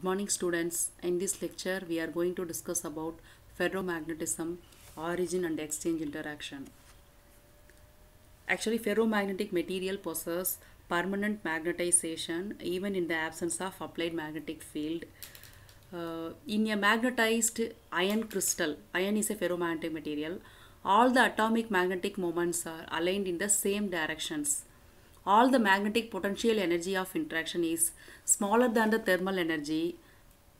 Good morning students. In this lecture we are going to discuss about ferromagnetism, origin and exchange interaction. Actually ferromagnetic material possesses permanent magnetization even in the absence of applied magnetic field. Uh, in a magnetized iron crystal, iron is a ferromagnetic material, all the atomic magnetic moments are aligned in the same directions all the magnetic potential energy of interaction is smaller than the thermal energy,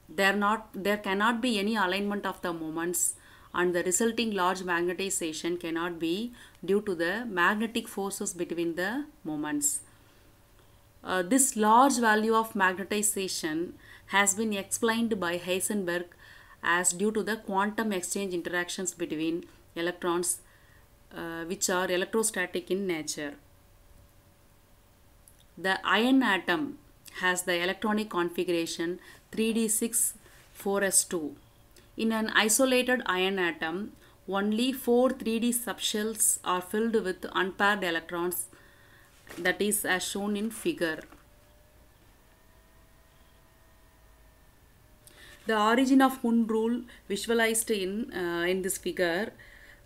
there, not, there cannot be any alignment of the moments and the resulting large magnetization cannot be due to the magnetic forces between the moments. Uh, this large value of magnetization has been explained by Heisenberg as due to the quantum exchange interactions between electrons uh, which are electrostatic in nature. The iron atom has the electronic configuration 3d6-4s2. In an isolated iron atom, only 4 3d subshells are filled with unpaired electrons that is as shown in figure. The origin of hund rule visualized in uh, in this figure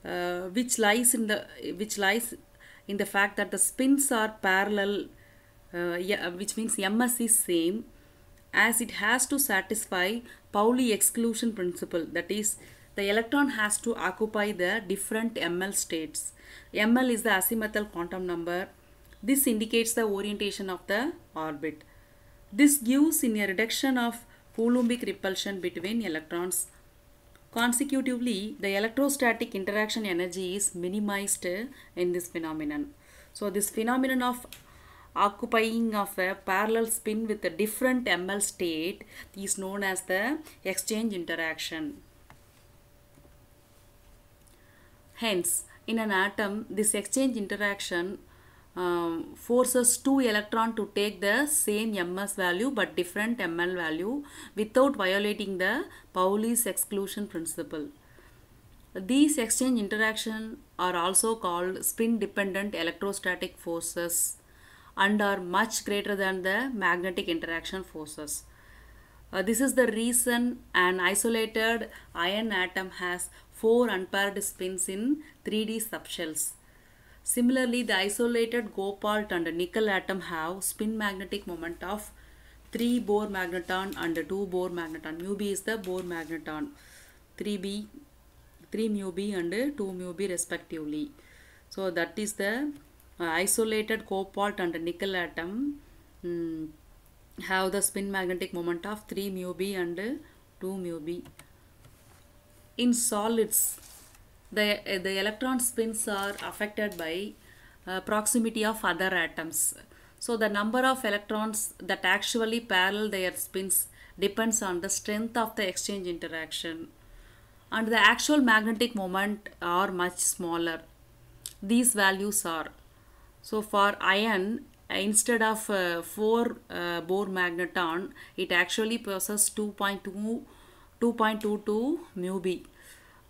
uh, which lies in the which lies in the fact that the spins are parallel uh, yeah, uh, which means ms is same as it has to satisfy Pauli exclusion principle that is the electron has to occupy the different ml states ml is the azimuthal quantum number this indicates the orientation of the orbit this gives in a reduction of coulombic repulsion between electrons consecutively the electrostatic interaction energy is minimized in this phenomenon so this phenomenon of occupying of a parallel spin with a different ML state is known as the exchange interaction. Hence, in an atom, this exchange interaction um, forces two electron to take the same ms value but different ml value without violating the Pauli's exclusion principle. These exchange interaction are also called spin dependent electrostatic forces and are much greater than the magnetic interaction forces. Uh, this is the reason an isolated iron atom has four unpaired spins in 3D subshells. Similarly, the isolated Gopalt and nickel atom have spin magnetic moment of 3 Bohr magneton and 2 Bohr magneton. Mu B is the Bohr magneton. 3B, 3 mu B and 2 mu B respectively. So that is the uh, isolated cobalt and nickel atom um, have the spin magnetic moment of 3 mu b and 2 mu b. In solids, the, uh, the electron spins are affected by uh, proximity of other atoms. So the number of electrons that actually parallel their spins depends on the strength of the exchange interaction and the actual magnetic moment are much smaller. These values are so for iron, instead of uh, 4 uh, Bohr magneton, it actually possesses 2.2 2.22 mu b.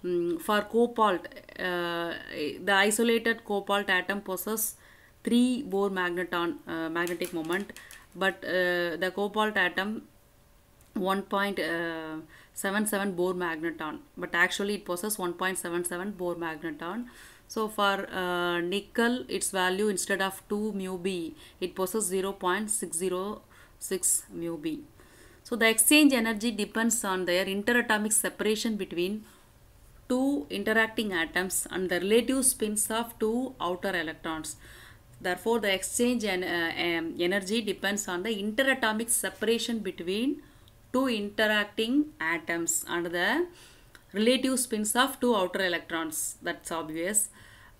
Mm, for cobalt, uh, eh, the isolated cobalt atom possesses 3 Bohr magneton uh, magnetic moment, but uh, the cobalt atom 1.77 uh, Bohr magneton, but actually it possesses 1.77 Bohr magneton. So for uh, nickel, its value instead of 2 mu b, it possesses 0.606 mu b. So the exchange energy depends on their interatomic separation between two interacting atoms and the relative spins of two outer electrons. Therefore, the exchange en uh, um, energy depends on the interatomic separation between two interacting atoms and the relative spins of two outer electrons. That's obvious.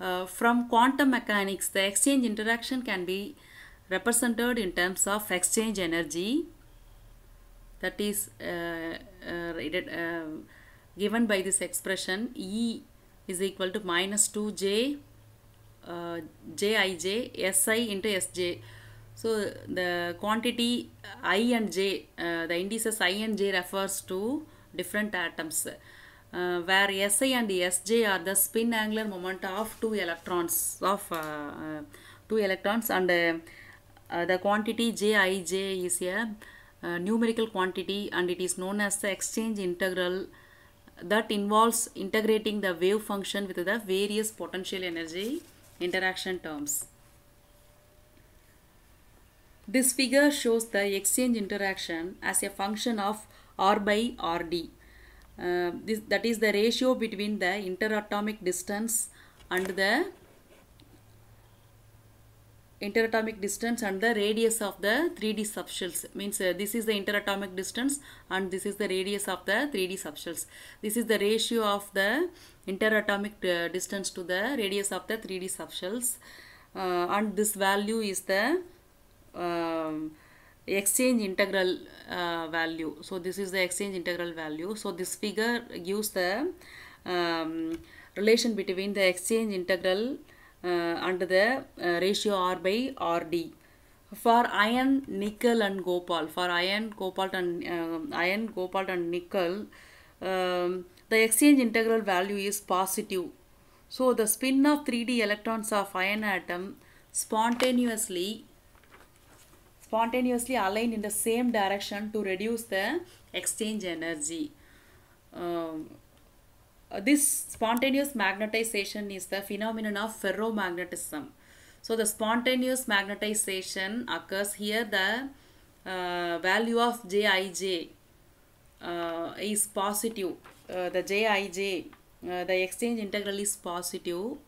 Uh, from quantum mechanics, the exchange interaction can be represented in terms of exchange energy that is uh, uh, uh given by this expression E is equal to minus 2J uh, Jij Si into Sj. So, the quantity i and j, uh, the indices i and j refers to different atoms uh, where SI and SJ are the spin angular moment of two electrons of uh, uh two electrons and uh, uh, the quantity Jij is a numerical quantity and it is known as the exchange integral that involves integrating the wave function with the various potential energy interaction terms. This figure shows the exchange interaction as a function of R by Rd uh, this that is the ratio between the interatomic distance and the interatomic distance and the radius of the 3D subshells means uh, this is the interatomic distance and this is the radius of the 3D subshells. This is the ratio of the interatomic uh, distance to the radius of the 3D subshells uh, and this value is the um, exchange integral uh, value so this is the exchange integral value so this figure gives the um, relation between the exchange integral uh, under the uh, ratio r by rd for iron nickel and gopal for iron cobalt and uh, iron cobalt and nickel um, the exchange integral value is positive so the spin of 3d electrons of iron atom spontaneously spontaneously align in the same direction to reduce the exchange energy. Um, uh, this spontaneous magnetization is the phenomenon of ferromagnetism. So the spontaneous magnetization occurs here the uh, value of Jij uh, is positive. Uh, the Jij, uh, the exchange integral is positive.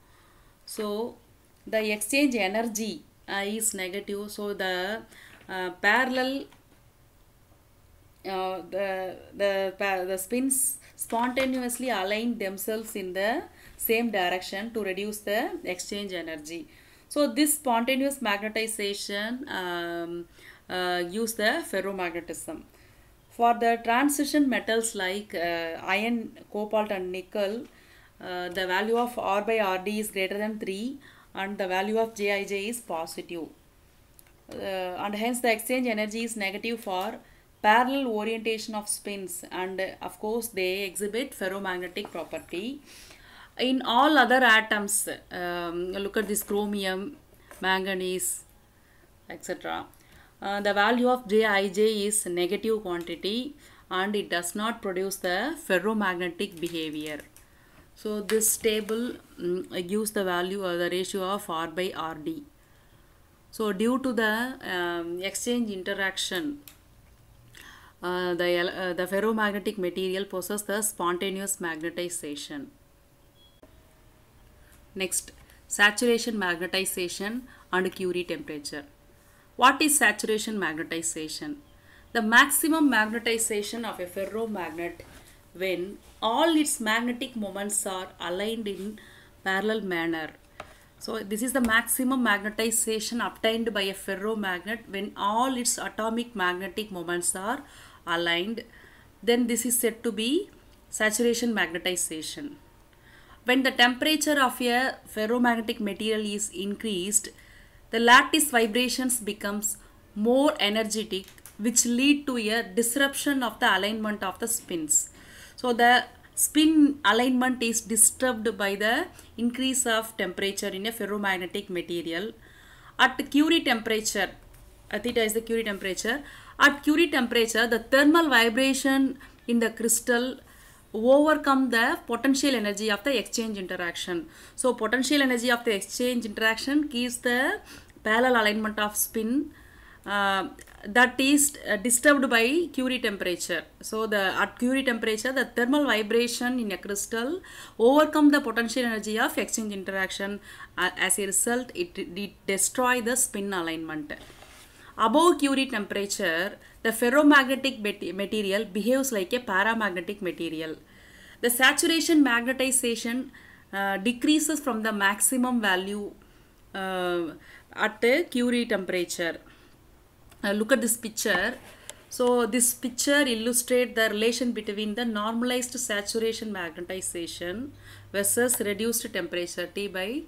So the exchange energy uh, is negative. So the uh, parallel uh, the, the, the spins spontaneously align themselves in the same direction to reduce the exchange energy. So this spontaneous magnetization um, uh, use the ferromagnetism. For the transition metals like uh, iron, cobalt and nickel, uh, the value of R by RD is greater than 3 and the value of JIJ is positive uh, and hence the exchange energy is negative for parallel orientation of spins and uh, of course they exhibit ferromagnetic property. In all other atoms, um, look at this chromium, manganese, etc. Uh, the value of Jij is negative quantity and it does not produce the ferromagnetic behavior. So this table um, gives the value or uh, the ratio of R by Rd. So due to the um, exchange interaction, uh, the, uh, the ferromagnetic material possesses the spontaneous magnetization. Next, saturation magnetization and Curie temperature. What is saturation magnetization? The maximum magnetization of a ferromagnet when all its magnetic moments are aligned in parallel manner so this is the maximum magnetization obtained by a ferromagnet when all its atomic magnetic moments are aligned. Then this is said to be saturation magnetization. When the temperature of a ferromagnetic material is increased, the lattice vibrations becomes more energetic which lead to a disruption of the alignment of the spins. So the spin alignment is disturbed by the increase of temperature in a ferromagnetic material. At the Curie temperature, theta is the Curie temperature. At Curie temperature, the thermal vibration in the crystal overcome the potential energy of the exchange interaction. So, potential energy of the exchange interaction gives the parallel alignment of spin uh, that is uh, disturbed by Curie temperature. So the at Curie temperature, the thermal vibration in a crystal overcome the potential energy of exchange interaction. Uh, as a result, it, it destroy the spin alignment. Above Curie temperature, the ferromagnetic material behaves like a paramagnetic material. The saturation magnetization uh, decreases from the maximum value uh, at the Curie temperature. Uh, look at this picture so this picture illustrates the relation between the normalized saturation magnetization versus reduced temperature T by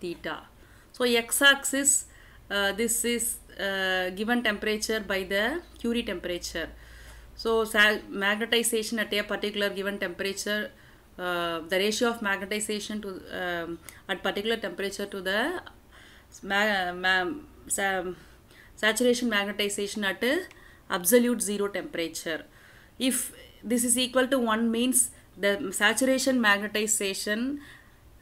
theta. So x-axis, uh, this is uh, given temperature by the Curie temperature. So magnetization at a particular given temperature, uh, the ratio of magnetization to um, at particular temperature to the ma, ma saturation magnetization at a absolute zero temperature. If this is equal to 1 means the saturation magnetization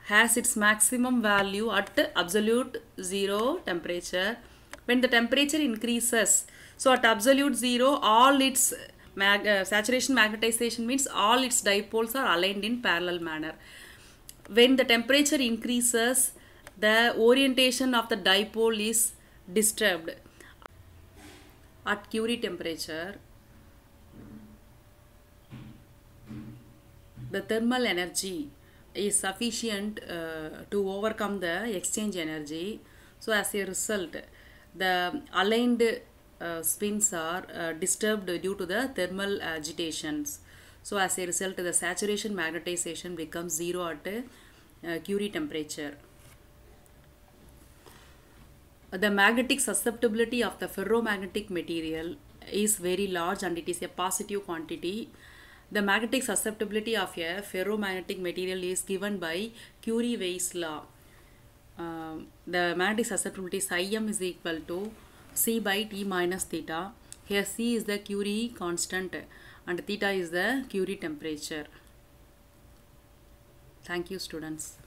has its maximum value at absolute zero temperature. When the temperature increases, so at absolute zero all its mag uh, saturation magnetization means all its dipoles are aligned in parallel manner. When the temperature increases, the orientation of the dipole is disturbed at Curie temperature, the thermal energy is sufficient uh, to overcome the exchange energy. So as a result, the aligned uh, spins are uh, disturbed due to the thermal agitations. So as a result, the saturation magnetization becomes zero at uh, Curie temperature the magnetic susceptibility of the ferromagnetic material is very large and it is a positive quantity. The magnetic susceptibility of a ferromagnetic material is given by Curie-Weiss law. Uh, the magnetic susceptibility is m is equal to C by T minus theta. Here C is the Curie constant and theta is the Curie temperature. Thank you students.